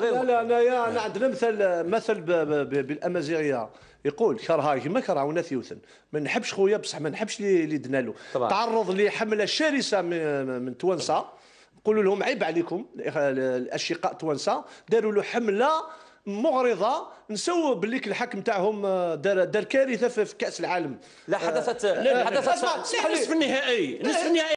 لا لا يا انا نعم. عندنا مثل مثل بالامازيغيه يقول كرهها كما كرهونا يوثن ما نحبش خويا بصح ما نحبش اللي دنا له تعرض لحمله شرسه من توانسه نقول لهم عيب عليكم الاشقاء توانسه داروا له حمله مغرضه نسوا باللي الحكم تاعهم آه، دار دار كارثه في كاس العالم لا حدثت آه، لا حدثت نصف النهائي إيه. نصف النهائي